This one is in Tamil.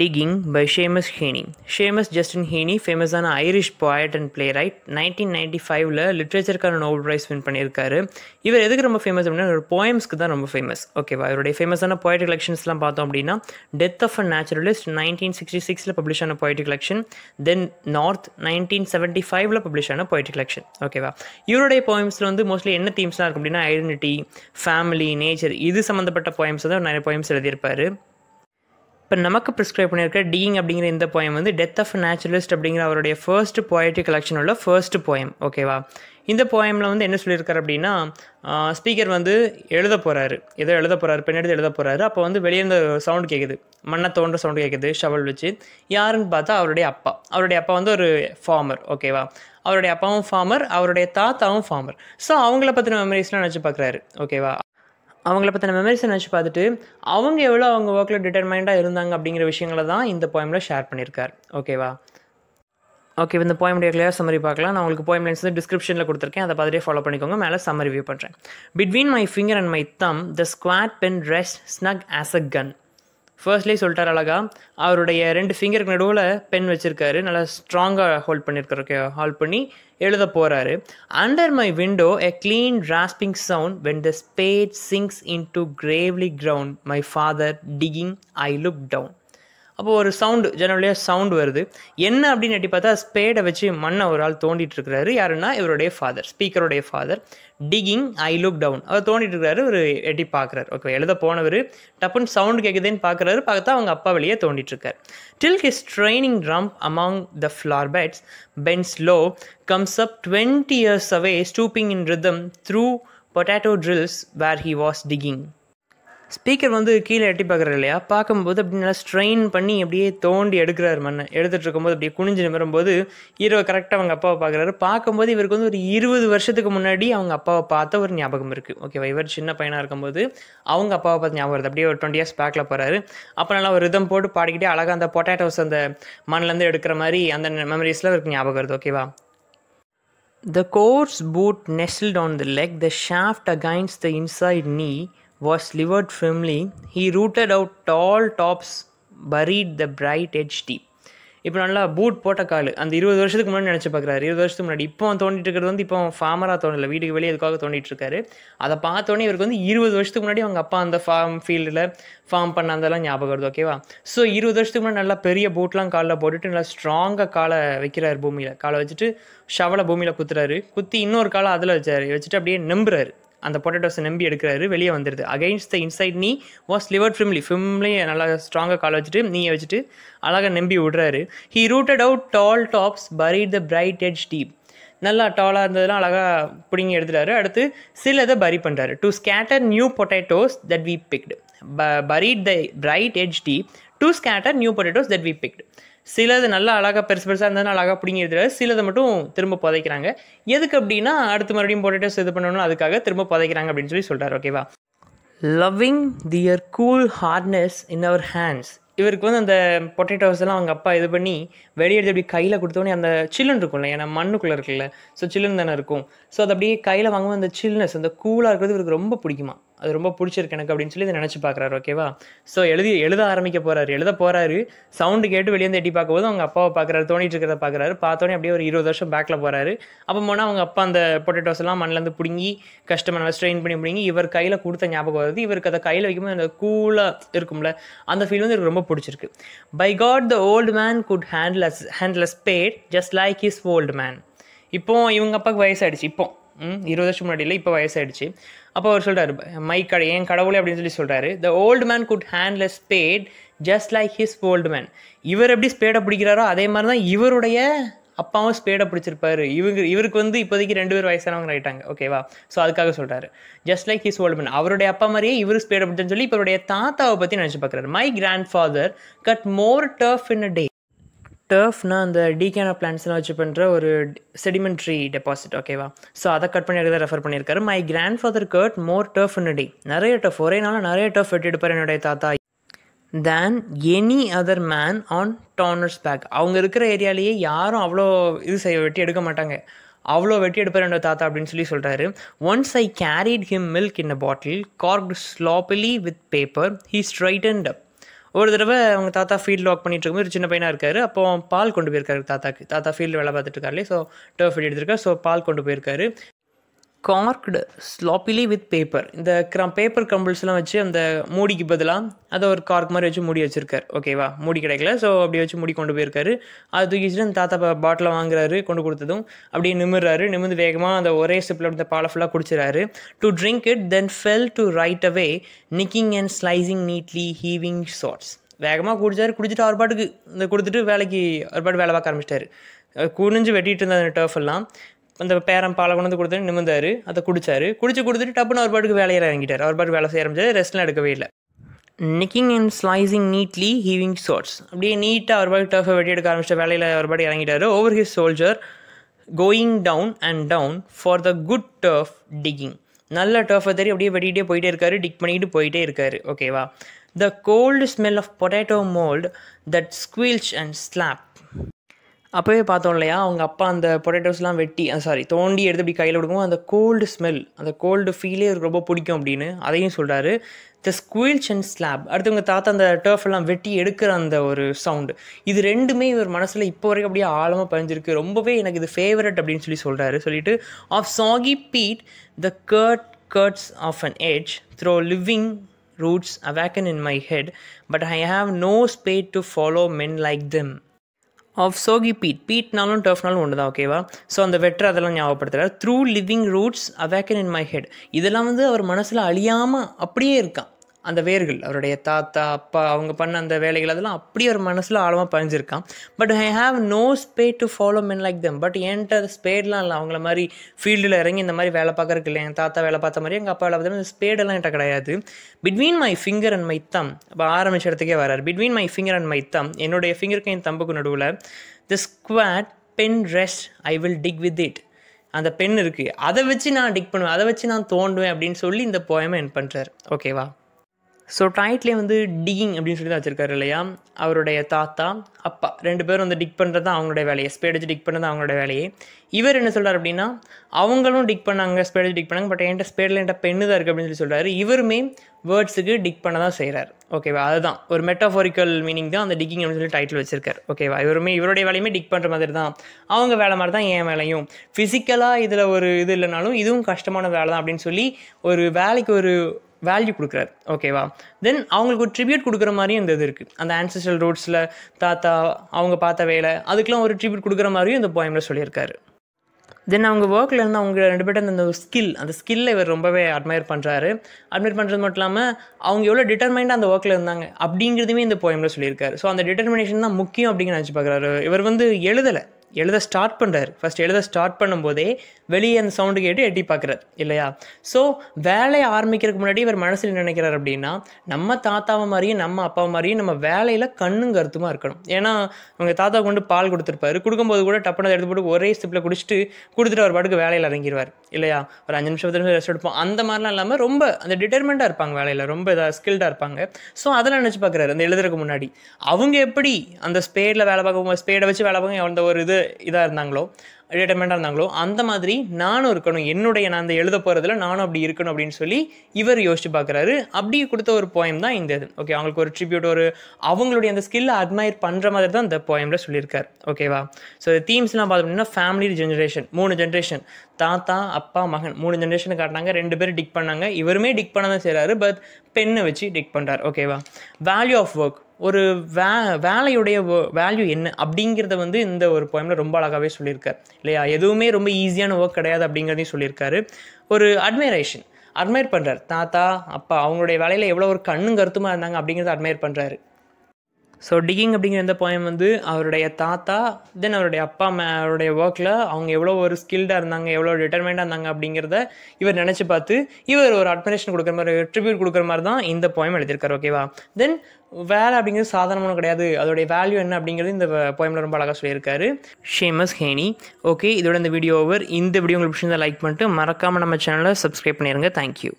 Digging by Seamus Heaney Seamus Justin Heaney ஃபேமஸான Irish poet and playwright nineteen ninety ஃபைவ்ல லிட்ரேச்சருக்கான நோபல் ப்ரைஸ் வின் பண்ணியிருக்காரு இவர் எதுக்கு ரொம்ப ஃபேமஸ் அப்படின்னா ஒரு போயம்ஸ்க்கு தான் ரொம்ப ஃபேமஸ் ஓகேவா இவருடைய ஃபேமஸான பாய்ட் கலெக்ஷன்ஸ்லாம் பார்த்தோம் அப்படின்னா death of a naturalist nineteen sixty சிக்ஸில் பப்ளிஷ் ஆன poet collection then North nineteen seventy ஃபைவ்ல பப்ளிஷ் ஆன பாய்ட் கலெக்ஷன் ஓகேவா இவருடைய போயம்ஸில் வந்து மோஸ்ட்லி என்ன தீம்ஸ்லாம் இருக்கும் அப்படின்னா ஐடென்டிட்டி ஃபேமிலி நேச்சர் இது சம்மந்தப்பட்ட போயம்ஸ் தான் நிறைய போயம்ஸ் எழுதியிருப்பாரு இப்போ நமக்கு ப்ரிஸ்கிரைப் பண்ணியிருக்க டீங் அப்படிங்கிற இந்த போயம் வந்து டெத் ஆஃப் நேச்சுரலிஸ்ட் அப்படிங்கிற அவருடைய ஃபர்ஸ்ட் போயட்ரி கலெக்ஷன் உள்ள ஃபர்ஸ்ட் போயம் ஓகேவா இந்த போயமில் வந்து என்ன சொல்லியிருக்காரு அப்படின்னா ஸ்பீக்கர் வந்து எழுத போகிறாரு ஏதோ எழுத போகிறாரு பெண் எழுத போகிறாரு அப்போ வந்து வெளியே இருந்த சவுண்ட் கேட்குது மண்ணை தோன்ற சவுண்ட் கேட்குது ஷவல் வச்சு யாருன்னு பார்த்தா அவருடைய அப்பா அவருடைய அப்பா வந்து ஒரு ஃபார்மர் ஓகேவா அவருடைய அப்பாவும் ஃபார்மர் அவருடைய தாத்தாவும் ஃபார்மர் ஸோ அவங்கள பற்றின மெமரிஸ்லாம் நினச்சி பார்க்குறாரு ஓகேவா அவங்கள பற்றின மெமரிஸை நினச்சி பார்த்துட்டு அவங்க எவ்வளோ அவங்க ஒர்க்கில் டிட்டர்மைண்டாக இருந்தாங்க அப்படிங்கிற விஷயங்களை தான் இந்த போயமில் ஷேர் பண்ணியிருக்கார் ஓகேவா ஓகே இந்த போயமுடைய கிளியர் சம்மரி பார்க்கலாம் நான் உங்களுக்கு போயம் லைன்ஸ் வந்து டிஸ்கிரிப்ஷனில் கொடுத்துருக்கேன் அதை பார்த்துட்டே ஃபாலோ பண்ணிக்கோங்க மேலே சம்மரி வியூ பண்ணுறேன் between my finger and my thumb the squat pen rest snug as a gun ஃபர்ஸ்ட்லேயே சொல்லிட்டார் அழகாக அவருடைய ரெண்டு ஃபிங்கருக்கு நடுவில் பென் வச்சுருக்காரு நல்லா ஸ்ட்ராங்காக ஹோல்ட் பண்ணியிருக்காரு ஹோல்ட் பண்ணி எழுத போகிறாரு under my window a clean rasping sound when the spade sinks into gravelly ground my father digging I look down அப்போது ஒரு சவுண்டு ஜெனரலியாக சவுண்டு வருது என்ன அப்படின்னு எட்டி பார்த்தா ஸ்பேடை வச்சு மண்ணை ஒரு ஆள் தோண்டிட்டு இருக்கிறாரு யாருன்னா இவருடைய ஃபாதர் ஸ்பீக்கருடைய father digging I look down அவர் தோண்டிட்டு இருக்கிறாரு ஒரு எட்டி பார்க்குறாரு ஓகே எழுத போனவர் டப்புன்னு சவுண்டு கேட்குதுன்னு பார்க்குறாரு பார்த்தா அவங்க அப்பா வெளியே தோண்டிட்டு இருக்கார் till his straining rump among the flowerbeds bends low comes up twenty years away stooping in rhythm through potato drills where he was digging speaker வந்து கீழே எட்டி பார்க்குறாரு இல்லையா பார்க்கும்போது அப்படி நல்லா ஸ்ட்ரெயின் பண்ணி அப்படியே தோண்டி எடுக்கிறாரு மண்ணை எடுத்துகிட்டு இருக்கும்போது அப்படியே குனிஞ்சு நிமிரும்போது ஹீரோ கரெக்டாக அவங்க அப்பாவை பார்க்குறாரு பார்க்கும்போது இவருக்கு வந்து ஒரு இருபது வருஷத்துக்கு முன்னாடி அவங்க அப்பாவை பார்த்த ஒரு ஞாபகம் இருக்குது ஓகேவா இவர் சின்ன பையனாக இருக்கும்போது அவங்க அப்பாவை பார்த்து ஞாபகம் வருது அப்படியே ஒரு டுவெண்ட்டி இயர்ஸ் பேக்கில் போகிறாரு அப்போ நல்லா ஒரு ரிதம் போட்டு பாடிக்கிட்டே அழகாக அந்த பொட்டேட்டோஸ் அந்த மண்ணிலேருந்து எடுக்கிற மாதிரி அந்த மெமரிஸில் இருக்கு ஞாபகம் வருது ஓகேவா The coarse boot nestled on the leg, the shaft against the inside knee, was slivered firmly, he rooted out tall tops, buried the bright edge deep. இப்போ நல்லா பூட் போட்ட கால் அந்த இருபது வருஷத்துக்கு முன்னாடி நினச்சி பார்க்குறாரு இருபது வருஷத்துக்கு முன்னாடி இப்போ அவன் தோண்டிட்டு இருக்கிறது வந்து இப்போ ஃபார்மராக தோணலை வீட்டுக்கு வெளியே அதுக்காக தோண்டிட்டு இருக்காரு அதை பார்த்தோன்னே இவருக்கு வந்து இருபது வருஷத்துக்கு முன்னாடி அவங்க அப்பா அந்த ஃபார்ம் ஃபீல்டில் ஃபார்ம் பண்ண அதெல்லாம் ஞாபகம் வருது ஓகேவா ஸோ இருபது வருஷத்துக்கு முன்னாடி நல்லா பெரிய பூட்லாம் காலில் போட்டுட்டு நல்லா ஸ்ட்ராங்காக காலை வைக்கிறாரு பூமியில் காலை வச்சுட்டு ஷவலை பூமியில் குத்துறாரு குத்தி இன்னொரு காலை அதில் வச்சாரு வச்சுட்டு அப்படியே நம்புறாரு அந்த பொட்டேட்டோஸை நம்பி எடுக்கிறாரு வெளியே வந்துடுது against the inside knee was levered firmly ஃபிம்லேயே நல்லா ஸ்ட்ராங்காக கால் வச்சுட்டு நீயை வச்சுட்டு அழகாக நம்பி விடுறாரு he rooted out tall tops buried the bright edge deep நல்லா டாலாக இருந்ததெல்லாம் அழகாக பிடிங்கி எடுத்துட்டாரு அடுத்து சிலதை பரி பண்ணுறாரு to scatter new potatoes that we picked buried the bright edge deep to scatter new potatoes that we picked சிலது நல்லா அழகாக பெருசு பெருசாக இருந்தாலும் அழகாக பிடிங்கிறது இதை மட்டும் திரும்ப புதைக்கிறாங்க எதுக்கு அப்படின்னா அடுத்து மறுபடியும் பொட்டேட்டோஸ் இது பண்ணணும் அதுக்காக திரும்ப புதைக்கிறாங்க அப்படின்னு சொல்லி சொல்கிறார் ஓகேவா loving their cool hardness in our hands இவருக்கு வந்து அந்த பொட்டேட்டோஸ் எல்லாம் அவங்க அப்பா இது பண்ணி வெளியெடுத்து அப்படி கையில் கொடுத்தோன்னே அந்த சில்லுன்னு இருக்கும்ல ஏன்னா மண்ணுக்குள்ளே இருக்குல்ல ஸோ சில்லுன்னு தானே இருக்கும் ஸோ அது அப்படியே கையில் வாங்கும்போது அந்த சில்னஸ் அந்த கூலாக இருக்கிறது இவருக்கு ரொம்ப பிடிக்குமா அது ரொம்ப பிடிச்சிருக்கு எனக்கு அப்படின்னு சொல்லி இதை நினச்சி பார்க்குறாரு ஓகேவா ஸோ எழுதி எழுத ஆரம்பிக்க போகிறாரு எழுத போகிறாரு சவுண்டு கேட்டு வெளியே எட்டி பார்க்கும்போது அவங்க அப்பாவை பார்க்குறாரு தோண்டிட்டு இருக்கிறத பார்க்குறாரு பார்த்தோன்னே அப்படியே ஒரு இருபது வருஷம் பேக்கில் போகிறாரு அப்போ போனால் அவங்க அப்பா அந்த பொட்டேட்டோஸ் எல்லாம் மண்ணிலேருந்து பிடுங்கி கஷ்டமாக நல்லா ஸ்ட்ரெயின் பண்ணி பிடுங்கி இவர் கையில் கொடுத்த ஞாபகம் வருது இவருக்கு அதை கையில் வைக்கும்போது அந்த கூலாக இருக்கும்ல அந்த ஃபீல் வந்து எனக்கு ரொம்ப பிடிச்சிருக்கு by God the old man could handle a handle a spade just like his old man இப்போ இவங்க அப்பாவுக்கு வயசாகிடுச்சு இப்போ இருபது வருஷம் முன்னாடி இல்லை இப்போ வயசாகிடுச்சு அப்போ அவர் சொல்கிறார் மை கடை என் கடவுளே அப்படின்னு சொல்லி சொல்கிறாரு the old man could handle a spade just like his old man இவர் எப்படி ஸ்பேடை பிடிக்கிறாரோ அதே மாதிரி தான் இவருடைய அப்பாவும் ஸ்பேடை பிடிச்சிருப்பாரு இவங்க இவருக்கு வந்து இப்போதைக்கு ரெண்டு பேர் வயசானவங்க ஆகிட்டாங்க ஓகேவா ஸோ அதுக்காக சொல்கிறாரு just like his old man அவருடைய அப்பா மாதிரியே இவர் ஸ்பேடை பிடிச்சுன்னு சொல்லி இவருடைய தாத்தாவை பற்றி நினச்சி பார்க்குறாரு my grandfather cut more turf in a day டர்ஃப்னா அந்த டீகேனா பிளான்ஸ்லாம் வச்சு பண்ணுற ஒரு செடிமெண்ட்ரி டெபாசிட் ஓகேவா ஸோ அதை கட் பண்ணி எடுக்கிறத ரெஃபர் பண்ணியிருக்காரு my grandfather cut more turf in day நிறைய டர்ஃப் ஒரே நாள் நிறைய டர்ஃப் எடுப்பார் என்னுடைய தாத்தா than any other man on Toner's bog அவங்க இருக்கிற ஏரியாலேயே யாரும் அவ்வளோ இது செய்ய வெட்டி எடுக்க மாட்டாங்க அவ்வளோ வெட்டி எடுப்பார் என்னோட தாத்தா அப்படின்னு சொல்லி சொல்கிறாரு once I carried him milk in a bottle corked sloppily with paper he straightened up ஒரு தடவை அவங்க தாத்தா ஃபீல்டில் ஒர்க் பண்ணிட்டு இருக்கும்போது ஒரு சின்ன பையனாக இருக்காரு அப்போ பால் கொண்டு போயிருக்காரு தாத்தாக்கு தாத்தா ஃபீல்டு வேலை பார்த்துட்டு இருக்காரு ஸோ டர்ஃப் எடுத்துருக்காரு ஸோ பால் கொண்டு போயிருக்காரு கார்க்டு ஸ்லாப்பிலி வித் பேப்பர் இந்த க்ரம் பேப்பர் கம்பிள்ஸ்லாம் வச்சு அந்த மூடிக்கு பதிலாக அதை ஒரு கார்க் மாதிரி வச்சு மூடி வச்சுருக்காரு ஓகேவா மூடி கிடைக்கல ஸோ அப்படி வச்சு மூடி கொண்டு போயிருக்காரு அது தூக்கிச்சுட்டு அந்த தாத்தா பாட்டில் வாங்குறாரு கொண்டு கொடுத்ததும் அப்படியே நிமிடுறாரு நிமிந்து வேகமாக அந்த ஒரே ஸ்டெப்பில் அந்த பாலை ஃபுல்லாக குடிச்சிறாரு to drink it then fell to right away nicking and slicing neatly heaving sods வேகமாக குடிச்சார் குடிச்சிட்டு அவர் பாட்டுக்கு இந்த கொடுத்துட்டு வேலைக்கு அவர் பாட்டு வேலை பார்க்க ஆரம்பிச்சிட்டாரு குனிஞ்சு வெட்டிகிட்டு இருந்த அந்த டர்ஃப் எல்லாம் அந்த பேரன் பாலை கொண்டு வந்து கொடுத்துட்டு நிமிந்தார் அதை குடித்தார் குடிச்சு கொடுத்துட்டு டப்புன்னு அவர் பாட்டுக்கு வேலையில் இறங்கிட்டார் அவர் பாட்டுக்கு வேலை செய்ய ஆரம்பிச்சது ரெஸ்ட்லாம் எடுக்கவே இல்லை nicking and slicing neatly heaving sods அப்படியே நீட்டாக அவர் பாட்டு டஃபை வெட்டி எடுக்க ஆரம்பிச்ச வேலையில் அவர் பாட்டு இறங்கிட்டார் over his shoulder going down and down for the good turf digging நல்ல டர்ஃபை தெரி அப்படியே வெட்டிகிட்டே போயிட்டே இருக்காரு டிக் பண்ணிக்கிட்டு போயிட்டே இருக்காரு ஓகேவா the cold smell of potato mould that squelch and slap அப்போவே பார்த்தோம் இல்லையா அவங்க அப்பா அந்த பொட்டேட்டோஸ்லாம் வெட்டி சாரி தோண்டி எடுத்து இப்படி கையில் கொடுக்கும் அந்த கோல்டு ஸ்மெல் அந்த கோல்டு ஃபீலே எனக்கு ரொம்ப பிடிக்கும் அப்படின்னு அதையும் சொல்கிறாரு த ஸ்குயில்ஸ் அண்ட் ஸ்லாப் அடுத்து உங்கள் தாத்தா அந்த டர்ஃப் எல்லாம் வெட்டி எடுக்கிற அந்த ஒரு சவுண்டு இது ரெண்டுமே இவர் மனசில் இப்போ வரைக்கும் அப்படியே ஆழமாக பதிஞ்சிருக்கு ரொம்பவே எனக்கு இது ஃபேவரட் அப்படின்னு சொல்லி சொல்கிறாரு சொல்லிட்டு of soggy peat the curt cuts of an edge through living roots awaken in my head but I have no spade to follow men like them of soggy peat பீட்னாலும் டர்ஃப்னாலும் ஒன்று தான் ஓகேவா ஸோ அந்த வெட்டர் அதெல்லாம் ஞாபகப்படுத்துகிறார் through living roots awaken in my head இதெல்லாம் வந்து அவர் மனசில் அழியாமல் அப்படியே இருக்கான் அந்த வேர்கள் அவருடைய தாத்தா அப்பா அவங்க பண்ண அந்த வேலைகள் அதெல்லாம் அப்படி ஒரு மனசில் ஆழமாக பதிஞ்சிருக்கான் but I have no spade to follow men like them but என்கிட்ட ஸ்பேட்லாம் இல்லை அவங்கள மாதிரி ஃபீல்டில் இறங்கி இந்த மாதிரி வேலை பார்க்கறக்கு இல்லை என் தாத்தா வேலை பார்த்த மாதிரி எங்கள் அப்பா வேலை பார்த்த மாதிரி ஸ்பேடெல்லாம் என்கிட்ட கிடையாது between my finger and my thumb இப்போ ஆரம்பிச்ச இடத்துக்கே வரார் between my finger and my thumb என்னுடைய ஃபிங்கருக்கு என் தம்புக்கு நடுவில் the squat pen rest I will dig with it அந்த பென் இருக்குது அதை வச்சு நான் டிக் பண்ணுவேன் அதை வச்சு நான் தோண்டுவேன் அப்படின்னு சொல்லி இந்த போயமை என் பண்ணுறார் ஓகேவா ஸோ டாய்ட்லேயே வந்து டிகிங் அப்படின்னு சொல்லி தான் வச்சுருக்காரு இல்லையா அவருடைய தாத்தா அப்பா ரெண்டு பேரும் வந்து டிக் பண்ணுறது தான் அவங்களுடைய வேலையை ஸ்பேட் டிக் பண்ணுறது அவங்களோட வேலையே இவர் என்ன சொல்கிறார் அப்படின்னா அவங்களும் டிக் பண்ணாங்க ஸ்பேட் டிக் பண்ணாங்க பட் என்கிட்ட ஸ்பேடில் என்கிட்ட பெண்ணு தான் இருக்குது அப்படின்னு சொல்லி சொல்கிறாரு இவருமே வேர்ட்ஸுக்கு டிக் பண்ண தான் செய்கிறார் ஓகேவா அதுதான் ஒரு மெட்டாஃபோரிக்கல் மீனிங் தான் அந்த டிக்கிங் அப்படின்னு சொல்லி டைட்டில் வச்சிருக்காரு ஓகேவா இவருமே இவருடைய வேலையுமே டிக் பண்ணுற மாதிரி தான் அவங்க வேலை மாதிரி தான் என் வேலையும் ஃபிசிக்கலாக இதில் ஒரு இது இல்லைனாலும் இதுவும் கஷ்டமான வேலை தான் அப்படின்னு சொல்லி ஒரு வேலைக்கு ஒரு வேல்யூ கொடுக்குறாரு ஓகேவா தென் அவங்களுக்கு ஒரு ட்ரிபியூட் கொடுக்குற மாதிரியும் இந்த இது இருக்குது அந்த ஆன்சஸ்டல் ரூட்ஸில் தாத்தா அவங்க பார்த்த வேலை அதுக்கெலாம் ஒரு ட்ரிபியூட் கொடுக்குற மாதிரியும் இந்த போயமில் சொல்லியிருக்காரு தென் அவங்க ஒர்க்கில் இருந்து அவங்க ரெண்டு பேர்ட்டு அந்த ஸ்கில் அந்த ஸ்கில்லை இவர் ரொம்பவே அட்மையர் பண்ணுறாரு அட்மையர் பண்ணுறது மட்டும் இல்லாமல் அவங்க எவ்வளோ டிட்டர்மைண்டாக அந்த ஒர்க்கில் இருந்தாங்க அப்படிங்கிறதுமே இந்த போயமில் சொல்லியிருக்காரு ஸோ அந்த டிட்டர்மினேஷன் தான் முக்கியம் அப்படிங்கிற நினச்சி பார்க்குறாரு இவர் வந்து எழுதலை எழுத ஸ்டார்ட் பண்ணுறாரு ஃபஸ்ட் எழுத ஸ்டார்ட் பண்ணும்போதே வெளியே அந்த சவுண்டு கேட்டு எட்டி பார்க்குறார் இல்லையா ஸோ வேலையை ஆரம்பிக்கிறதுக்கு முன்னாடி இவர் மனசில் நினைக்கிறார் அப்படின்னா நம்ம தாத்தாவை மாதிரியும் நம்ம அப்பா மாதிரியும் நம்ம வேலையில் கண்ணும் கருத்துமாக இருக்கணும் ஏன்னா அவங்க தாத்தா கொண்டு பால் கொடுத்துருப்பாரு கொடுக்கும்போது கூட டப்புனதை எடுத்து போட்டு ஒரே ஸ்டிப்பில் குடிச்சிட்டு கொடுத்துட்டு அவர் பாட்டுக்கு வேலையில் இறங்கிடுவார் இல்லையா ஒரு அஞ்சு நிமிஷம் பத்து நிமிஷம் ரெஸ்ட் எடுப்போம் அந்த மாதிரிலாம் இல்லாமல் ரொம்ப அந்த டிட்டர்மெண்ட்டாக இருப்பாங்க வேலையில் ரொம்ப இதாக ஸ்கில்டாக இருப்பாங்க ஸோ அதெல்லாம் நினச்சி பார்க்குறாரு அந்த எழுதுறதுக்கு முன்னாடி அவங்க எப்படி அந்த ஸ்பேடில் வேலை பார்க்க ஸ்பேடை வச்சு வேலை பார்க்க அந்த ஒரு இது இதாக இருந்தாங்களோ ரிட்டைர்மெண்டாக இருந்தாங்களோ அந்த மாதிரி நானும் இருக்கணும் என்னுடைய நான் அந்த எழுத போகிறதுல நானும் அப்படி இருக்கணும் அப்படின்னு சொல்லி இவர் யோசிச்சு பார்க்குறாரு அப்படி கொடுத்த ஒரு போயம் தான் இந்த இது ஓகே அவங்களுக்கு ஒரு ட்ரிபியூட் ஒரு அவங்களுடைய அந்த ஸ்கில்லை அட்மயர் பண்ணுற மாதிரி தான் இந்த போயமில் சொல்லியிருக்காரு ஓகேவா ஸோ தீம்ஸ்லாம் பார்த்தோம்னா ஃபேமிலி ஜென்ரேஷன் மூணு ஜென்ரேஷன் தாத்தா அப்பா மகன் மூணு ஜென்ரேஷன் காட்டினாங்க ரெண்டு பேரும் டிக் பண்ணாங்க இவருமே டிக் பண்ண தான் செய்கிறாரு பட் பெண்ணை வச்சு டிக் பண்ணுறாரு ஓகேவா வேல்யூ ஆஃப் ஒர்க் ஒரு வே வேலையுடைய வேல்யூ என்ன அப்படிங்கிறத வந்து இந்த ஒரு போயமில் ரொம்ப அழகாகவே சொல்லியிருக்கார் இல்லையா எதுவுமே ரொம்ப ஈஸியான ஒர்க் கிடையாது அப்படிங்கிறதையும் சொல்லியிருக்காரு ஒரு அட்மைரேஷன் அட்மையர் பண்ணுறார் தாத்தா அப்பா அவங்களுடைய வேலையில் எவ்வளோ ஒரு கண்ணும் கருத்துமாக இருந்தாங்க அப்படிங்கிறத அட்மையர் பண்ணுறாரு ஸோ டிகிங் அப்படிங்கிற இந்த போயம் வந்து அவருடைய தாத்தா தென் அவருடைய அப்பா அம்மா அவருடைய ஒர்க்கில் அவங்க எவ்வளோ ஒரு ஸ்கில்டாக இருந்தாங்க எவ்வளோ டிட்டர்மெண்டாக இருந்தாங்க அப்படிங்கிறத இவர் நினச்சி பார்த்து இவர் ஒரு அட்மினேஷன் கொடுக்குற மாதிரி ட்ரிபியூட் கொடுக்குற மாதிரி தான் இந்த போயம் எழுதியிருக்காரு ஓகேவா தென் வேலை அப்படிங்கிறது சாதாரணமான கிடையாது அதோடைய வேல்யூ என்ன அப்படிங்கிறது இந்த போயமில் ரொம்ப அழகாக சொல்லியிருக்காரு ஷேமஸ் ஹேனி ஓகே இதோட இந்த வீடியோ ஓவர் இந்த வீடியோ உங்களுக்கு பிடிச்சிருந்தால் லைக் பண்ணிட்டு மறக்காமல் நம்ம சேனலை சப்ஸ்கிரைப் பண்ணிடுங்க தேங்க்யூ